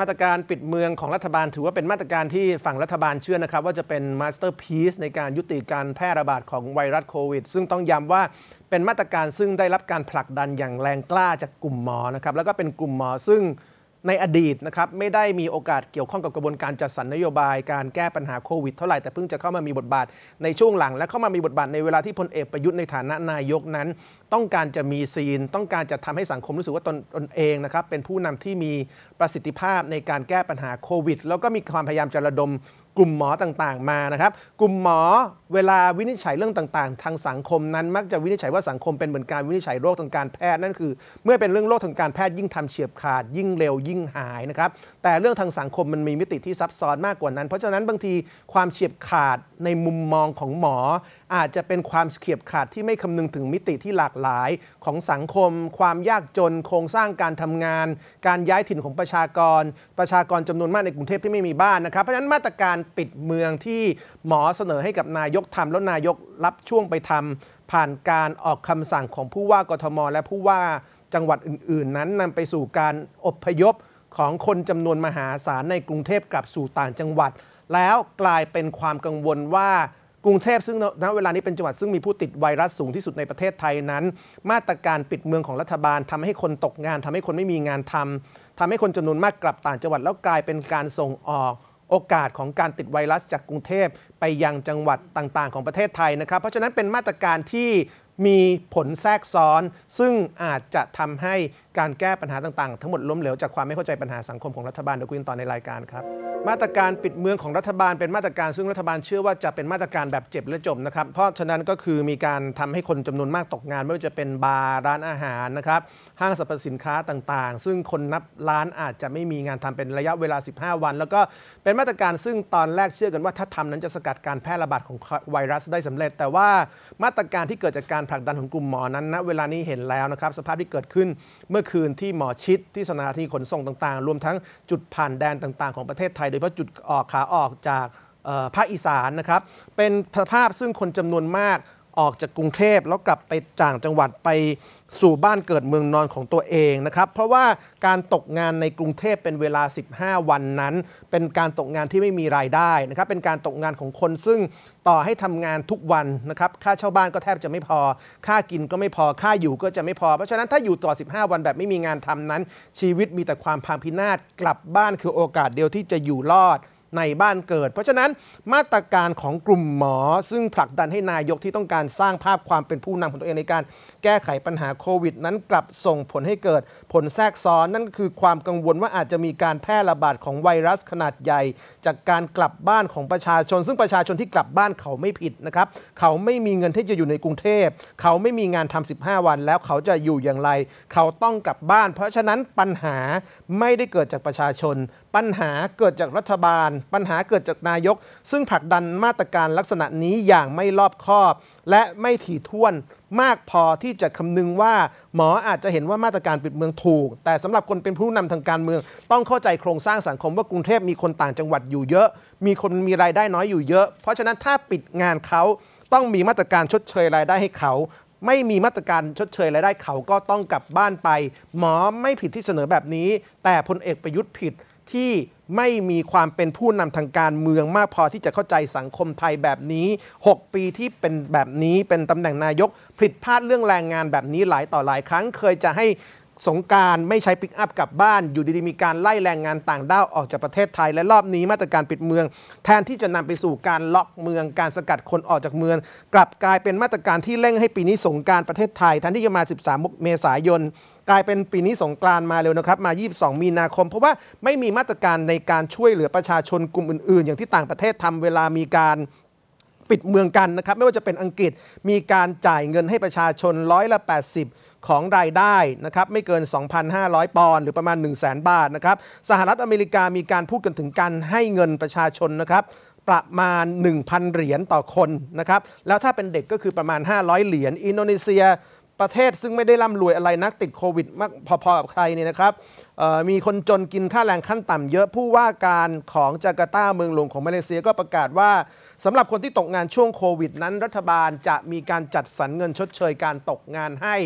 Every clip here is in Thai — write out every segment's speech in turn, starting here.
มาตรการปิดเมืองของรัฐบาล ถือว่าเป็นมาตรการที่ฝั่งรัฐบาลเชื่อนะครับ ว่าจะเป็นมาสเตอร์พีซในการยุติการแพร่ระบาดของไวรัสโควิดซึ่งต้องย้ำว่าเป็นมาตรการซึ่งได้รับการผลักดันอย่างแรงกล้าจากกลุ่มหมอนะครับ แล้วก็เป็นกลุ่มหมอซึ่งในอดีตนะครับไม่ได้มีโอกาสเกี่ยวข้องกับกระบวนการจัดสรรนโยบายการแก้ปัญหาโควิดเท่าไหร่แต่เพิ่งจะเข้ามามีบทบาทในช่วงหลัง และเข้ามามีบทบาท ในเวลาที่พลเอก ประยุทธ์ในฐานะนายกนั้น ต้องการจะมีซีน ต้องการจะทำให้สังคมรู้สึกว่าตนตนเองนะครับเป็นผู้นำที่มีประสิทธิภาพในการแก้ปัญหาโควิดแล้วก็มีความพยายามจะระดมกลุ่มหมอต่างๆมานะครับ กลุ่มหมอเวลาวินิจฉัยเรื่องต่างๆ ทางสังคมนั้นมักจะวินิจฉัยว่าสังคมเป็นเหมือนการวินิจฉัยโรคทางการแพทย์นั่นคือ เมื่อเป็นเรื่องโรคทางการแพทย์ ยิ่งทำเฉียบขาดยิ่งเร็วยิ่งหายนะครับ แต่เรื่องทางสังคมมันมีมิติที่ซับซ้อนมากกว่านั้น เพราะฉะนั้นบางทีความเฉียบขาดในมุมมองของหมอ อาจจะเป็นความเฉียบขาดที่ไม่คำนึงถึงมิติที่หลากหลายของสังคม ความยากจน โครงสร้างการทำงาน การย้ายถิ่นของประชากรประชากรจำนวนมากในกรุงเทพที่ไม่มีบ้านนะครับเพราะฉะนั้นมาตรการปิดเมืองที่หมอเสนอให้กับนายกทำแล้วนายกรับช่วงไปทำผ่านการออกคำสั่งของผู้ว่ากทม และผู้ว่าจังหวัดอื่นๆ นั้นนำไปสู่การอบพยพของคนจำนวนมหาศาลในกรุงเทพกลับสู่ต่างจังหวัด แล้วกลายเป็นความกังวลว่ากรุงเทพซึ่งณเวลานี้เป็นจังหวัดซึ่งมีผู้ติดไวรัสสูงที่สุดในประเทศไทยนั้น มาตรการปิดเมืองของรัฐบาล ทำให้คนตกงานทำให้คนไม่มีงานทำ ทำให้คนจำนวนมากกลับต่างจังหวัดแล้วกลายเป็นการส่งออกโอกาสของการติดไวรัสจากกรุงเทพไปยังจังหวัดต่าง ๆ ของประเทศไทยนะครับ เพราะฉะนั้นเป็นมาตรการที่มีผลแทรกซ้อนซึ่งอาจจะทำให้การแก้ปัญหาต่างๆทั้งหมดล้มเหลวจากความไม่เข้าใจปัญหาสังคมของรัฐบาลเดี๋ยวคุยกันต่อในรายการครับ มาตรการปิดเมืองของรัฐบาล เป็นมาตรการซึ่งรัฐบาลเชื่อว่าจะเป็นมาตรการแบบเจ็บและจมนะครับ เพราะฉะนั้นก็คือมีการทำให้คนจำนวนมากตกงาน ไม่ว่าจะเป็นบาร์ร้านอาหารนะครับห้างสรรพสินค้าต่างๆ ซึ่งคนนับล้านอาจจะไม่มีงานทำเป็นระยะเวลา 15 วัน แล้วก็เป็นมาตรการซึ่งตอนแรกเชื่อกันว่าถ้าทำนั้นจะสกัดการแพร่ระบาดของไวรัสได้สำเร็จ แต่ว่ามาตรการที่เกิดจากการผลักดันของกลุ่มหมอนั้นณเวลานี้เห็นแล้วนะครับสภาพที่เกิดขึ้นเมื่อคืนที่หมอชิด ที่สนาที่ขนส่งต่างๆ รวมทั้งจุดผ่านแดนต่างๆของประเทศไทย โดยเฉพาะจุดออกขาออกจากภาคอีสานนะครับ เป็นสภาพซึ่งคนจำนวนมากออกจากกรุงเทพ แล้วกลับไปจ่างจังหวัดไปสู่บ้านเกิดเมืองนอนของตัวเองนะครับเพราะว่าการตกงานในกรุงเทพเป็นเวลา 15 วันนั้น เป็นการตกงานที่ไม่มีรายได้นะครับเป็นการตกงานของคนซึ่งต่อให้ทำงานทุกวันนะครับค่าเช่าบ้านก็แทบจะไม่พอ ค่ากินก็ไม่พอค่าอยู่ก็จะไม่พอ เพราะฉะนั้นถ้าอยู่ต่อ 15 วันแบบไม่มีงานทำนั้น ชีวิตมีแต่ความพังพินาศกลับบ้านคือโอกาสเดียวที่จะอยู่รอดในบ้านเกิด เพราะฉะนั้นมาตรการของกลุ่มหมอ ซึ่งผลักดันให้นายกที่ต้องการสร้างภาพความเป็นผู้นำของตัวเองในการแก้ไขปัญหาโควิด นั้นกลับส่งผลให้เกิด ผลแทรกซ้อนนั่นคือความกังวลว่าอาจจะมีการแพร่ระบาดของไวรัสขนาดใหญ่ จากการกลับบ้านของประชาชน ซึ่งประชาชนที่กลับบ้านเขาไม่ผิดนะครับ เขาไม่มีเงินที่จะอยู่ในกรุงเทพเขาไม่มีงานทำ 15 วัน แล้วเขาจะอยู่อย่างไร เขาต้องกลับบ้าน เพราะฉะนั้นปัญหาไม่ได้เกิดจากประชาชนปัญหาเกิดจากรัฐบาล ปัญหาเกิดจากนายก ซึ่งผลักดันมาตรการลักษณะนี้อย่างไม่รอบคอบ และไม่ถี่ถ้วน มากพอที่จะคำนึงว่า หมออาจจะเห็นว่ามาตรการปิดเมืองถูก แต่สำหรับคนเป็นผู้นำทางการเมือง ต้องเข้าใจโครงสร้างสังคมว่ากรุงเทพมีคนต่างจังหวัดอยู่เยอะ มีคนมีรายได้น้อยอยู่เยอะ เพราะฉะนั้นถ้าปิดงานเขาต้องมีมาตรการชดเชยรายได้ให้เขา ไม่มีมาตรการชดเชยรายได้เขาก็ต้องกลับบ้านไป หมอไม่ผิดที่เสนอแบบนี้ แต่พลเอกประยุทธ์ผิดที่ไม่มีความเป็นผู้นำทางการเมืองมากพอที่จะเข้าใจสังคมไทยแบบนี้ 6 ปีที่เป็นแบบนี้เป็นตำแหน่งนายกผิดพลาดเรื่องแรงงานแบบนี้หลายต่อหลายครั้งเคยจะใหสงการไม่ใช้ปิกอัพกลับบ้าน อยู่ดีๆ มีการไล่แรงงานต่างด้าวออกจากประเทศไทยและรอบนี้มาตรการปิดเมือง แทนที่จะนำไปสู่การล็อกเมืองการสกัดคนออกจากเมือง กลับกลายเป็นมาตรการที่เร่งให้ปีนี้สงการประเทศไทยแทนที่จะมา 13เมษายนกลายเป็นปีนี้สงกรานมาเร็วนะครับ มา 22 มีนาคมเพราะว่าไม่มีมาตรการในการช่วยเหลือประชาชนกลุ่มอื่นๆ อย่างที่ต่างประเทศทำเวลามีการปิดเมืองกันนะครับ ไม่ว่าจะเป็นอังกฤษมีการจ่ายเงินให้ประชาชนร้อยละ80 ของรายได้นะครับไม่เกิน 2,500 ปอนด์หรือประมาณ 1 0 0 0 0แบาทนะครับสหรัฐอเมริกามีการพูดกันถึงการให้เงินประชาชนนะครับประมาณ 1,000 เหรียญต่อคนนะครับแล้วถ้าเป็นเด็กก็คือประมาณ 500 เหรียญ อินโดนีเซีย ประเทศซึ่งไม่ได้ร่ำรวยอะไรนักติดโควิด มากพอๆกับใครเนี่ยนะครับมีคนจนกินค่าแรงขั้นต่ำเยอะผู้ว่าการของจาการ์ตาเมืองหลวงของมาเลเซียก็ประกาศว่าสำหรับคนที่ตกงานช่วงโควิดนั้นรัฐบาลจะมีการจัดสรรเงินชดเชยการตกงานให้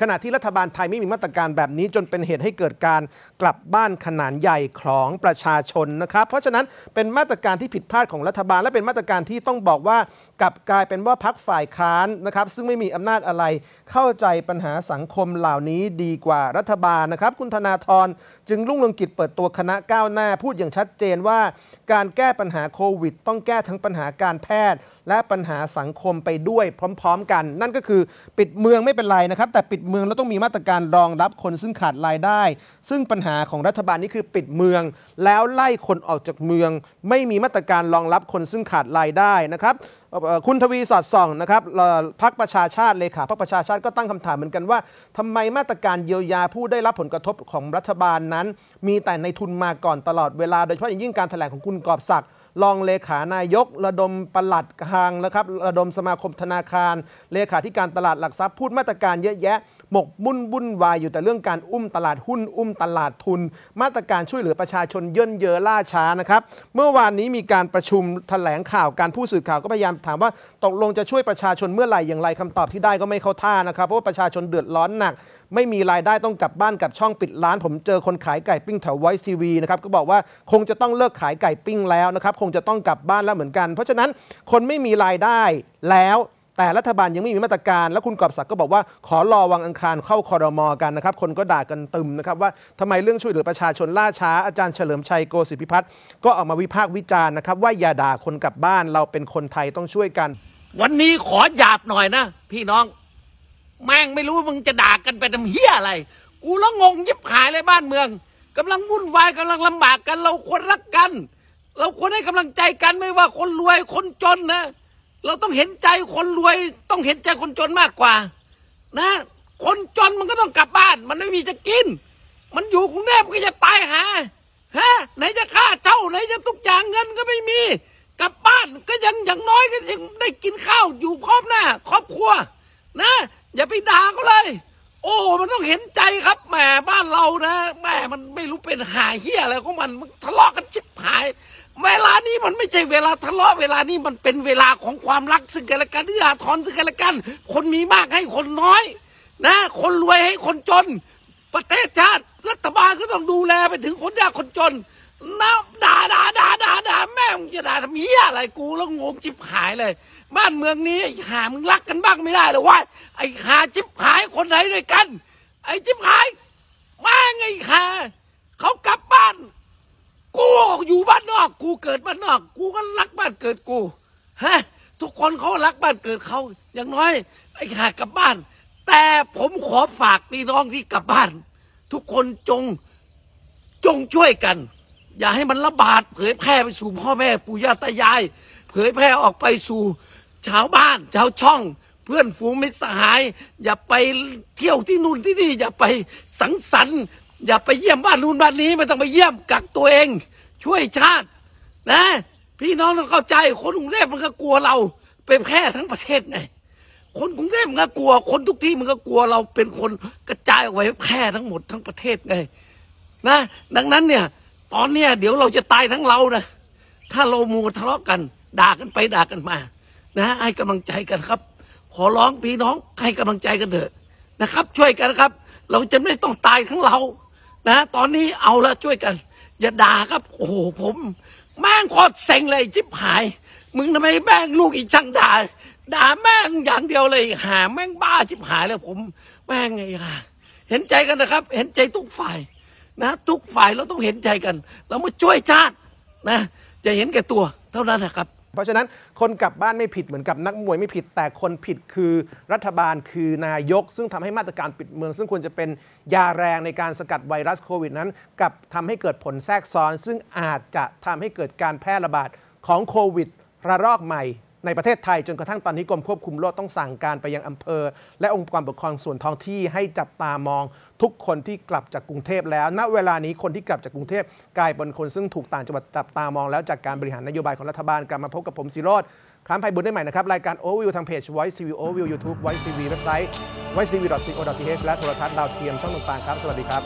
ขณะที่รัฐบาลไทยไม่มีมาตรการแบบนี้จนเป็นเหตุให้เกิดการกลับบ้านขนาดใหญ่ของประชาชนนะครับ เพราะฉะนั้นเป็นมาตรการที่ผิดพลาดของรัฐบาล และเป็นมาตรการที่ต้องบอกว่ากับกลายเป็นว่าพักฝ่ายค้านนะครับ ซึ่งไม่มีอำนาจอะไร เข้าใจปัญหาสังคมเหล่านี้ดีกว่ารัฐบาลนะครับ คุณธนาธรจึงรุ่งเรืองกิจเปิดตัวคณะก้าวหน้า พูดอย่างชัดเจนว่าการแก้ปัญหาโควิด ต้องแก้ทั้งปัญหาการแพทย์ และปัญหาสังคมไปด้วยพร้อมๆกัน นั่นก็คือปิดเมืองไม่เป็นไรนะครับ แต่ปิดเมืองแล้วต้องมีมาตรการรองรับคนซึ่งขาดรายได้ ซึ่งปัญหาของรัฐบาลนี่คือปิดเมือง แล้วไล่คนออกจากเมือง ไม่มีมาตรการรองรับคนซึ่งขาดรายได้นะครับคุณทวีสอดส่องนะครับพักประชาชาติเลขาพักประชาชาติก็ตั้งคำถามเหมือนกันว่า ทำไมมาตรการเยียวยาผู้ได้รับผลกระทบของรัฐบาลนั้น มีแต่ในทุนมาก่อนตลอดเวลา โดยเฉพาะยิ่งการถแถลงของคุณกอบศักดิ์รองเลขานายก ระดมประหลัดหางนะครับระดมสมาคมธนาคาร เลขาธิการตลาดหลักทรัพย์พูดมาตรการเยอะแยะหมกมุ่นวุ่นวายอยู่แต่เรื่องการอุ้มตลาดหุ้นอุ้มตลาดทุน มาตรการช่วยเหลือประชาชนเย่นเยอล่าช้านะครับ เมื่อวานนี้มีการประชุมแถลงข่าวการผู้สื่อข่าวก็พยายามถามว่า ตกลงจะช่วยประชาชนเมื่อไหร่อย่างไรคำตอบที่ได้ก็ไม่เข้าท่านะครับเพราะว่าประชาชนเดือดร้อนหนัก ไม่มีรายได้ต้องกลับบ้านกับช่องปิดร้านผมเจอคนขายไก่ปิ้งแถวไวซ์ทีวีนะครับก็บอกว่าคงจะต้องเลิกขายไก่ปิ้งแล้วนะครับคงจะต้องกลับบ้านแล้วเหมือนกันเพราะฉะนั้นคนไม่มีรายได้แล้วแต่รัฐบาลยังไม่มีมาตรการแล้วคุณกอบศักดิ์ก็บอกว่าขอรอวังอังคารเข้าคอรมอกันนะครับ คนก็ด่ากันตึมนะครับ ว่าทำไมเรื่องช่วยเหลือประชาชนล่าช้าอาจารย์เฉลิมชัยโกศิพิพัฒน์ก็ออกมาวิพากษ์วิจารณ์นะครับ ว่าอย่าด่าคนกลับบ้านเราเป็นคนไทยต้องช่วยกัน วันนี้ขอหยาบหน่อยนะ พี่น้อง แม่งไม่รู้มึงจะด่ากันไปทำเฮี้ยอะไร กูแล้วงงยิบหายเลยบ้านเมือง กำลังวุ่นวายกำลังลำบากกันเราควรรักกัน เราควรให้กำลังใจกันไม่ว่าคนรวยคนจนนะเราต้องเห็นใจคนรวยต้องเห็นใจคนจนมากกว่า นะ คนจนมันก็ต้องกลับบ้าน มันไม่มีจะกิน มันอยู่กรุงเทพก็จะตายหาฮะไหนจะค่าเจ้า ไหนจะทุกอย่างเงินก็ไม่มี กลับบ้านก็ยังอย่างน้อยก็ยังได้กินข้าว อยู่ครอบหน้าครอบครัว นะ อย่าไปด่าเขาเลย โอ้มันต้องเห็นใจครับแหมบ้านเรานะแหมมันไม่รู้เป็นหาเหี้ยอะไรของมันมันทะเลาะกันชิบหายเวลานี้มันไม่ใช่เวลาทะเลาะ เวลานี้มันเป็นเวลาของความรักซึ่งกันและกันเอื้ออนซึ่งกันและกัน คนมีมากให้คนน้อย นะ คนรวยให้คนจน ประเทศชาติรัฐบาลก็ต้องดูแลไปถึงคนยากคนจนนะด่าด่าด่าด่าด่าแม่มึงจะด่าทำเหี้ยอะไรกูแล้วงงจิบหายเลย บ้านเมืองนี้หามึงรักกันบ้างไม่ได้รลอวะไอ้หาจิบหายคนไหนด้วยกัน ไอ้จิบหายมาไงหาเขากลับบ้านกูอยู่บ้านนอกกูเกิดบ้านนอก กูก็รักบ้านเกิดกูฮะทุกคนเขารักบ้านเกิดเขา อย่างน้อยไอ้หากกลับบ้าน แต่ผมขอฝากพี่น้องที่กลับบ้าน ทุกคนจงจงช่วยกัน อย่าให้มันระบาดเผยแพร่ไปสู่พ่อแม่ปู่ย่าตายาย เผยแพร่ออกไปสู่ชาวบ้านชาวช่อง เพื่อนฝูงมิตรสหาย อย่าไปเที่ยวที่นู่นที่นี่ อย่าไปสังสรรค์อย่าไปเยี่ยมบ้านนู้นบ้านนี้ ไม่ต้องไปเยี่ยมกักตัวเอง ช่วยชาตินะ พี่น้องต้องเข้าใจคนกรุงเทพมันก็กลัวเราไปแพร่ทั้งประเทศไง คนกรุงเทพมันก็กลัว คนทุกที่มันก็กลัวเรา เป็นคนกระจายออกไปแพร่ทั้งหมดทั้งประเทศไง นะ ดังนั้นเนี่ยตอนเนี้ยเดี๋ยวเราจะตายทั้งเรานะถ้าเรามัวทะเลาะกัน ด่ากันไปด่ากันมา นะให้กำลังใจกันครับ ขอร้องพี่น้องให้กำลังใจกันเถอะนะครับ ช่วยกันนะครับ เราจะไม่ต้องตายทั้งเรานะตอนนี้เอาละช่วยกัน อย่าด่าครับ โอ้โหผมแม่งโคตรเซ็งเลยจิบหาย มึงทำไมแม่งลูกอีกช่างด่าด่าแม่งอย่างเดียวเลยหาแม่งบ้าจิบหายเลยผม แม่งไงฮะเห็นใจกันนะครับ เห็นใจทุกฝ่ายนะ ทุกฝ่ายเราต้องเห็นใจกัน เรามาช่วยชาตินะ จะเห็นแก่ตัวเท่านั้นนะครับเพราะฉะนั้นคนกลับบ้านไม่ผิดเหมือนกับนักมวยไม่ผิดแต่คนผิดคือรัฐบาลคือนายก ซึ่งทำให้มาตรการปิดเมือง ซึ่งควรจะเป็นยาแรงในการสกัดไวรัสโควิดนั้นกับทำให้เกิดผลแทรกซ้อน ซึ่งอาจจะทำให้เกิดการแพร่ระบาดของโควิดระลอกใหม่ในประเทศไทย จนกระทั่งตอนนี้กรมควบคุมโรคต้องสั่งการไปยังอำเภอ และองค์กรปกครองส่วนท้องที่ให้จับตามองทุกคนที่กลับจากกรุงเทพแล้ว ณเวลานี้คนที่กลับจากกรุงเทพกลายเป็นคนซึ่งถูกต่างจังหวัดจับตามองแล้วจากการบริหารนโยบายของรัฐบาลกลับมาพบกับผมสิโรธค้ามภัยบุญได้ใหม่นะครับรายการโอวิวทางเพจ Voice TV o v i e w YouTube Voice TV เว็บไซต์ voicetv.co.th และโทรทัศน์ดาวเทียมช่องต่างๆครับสวัสดีครับ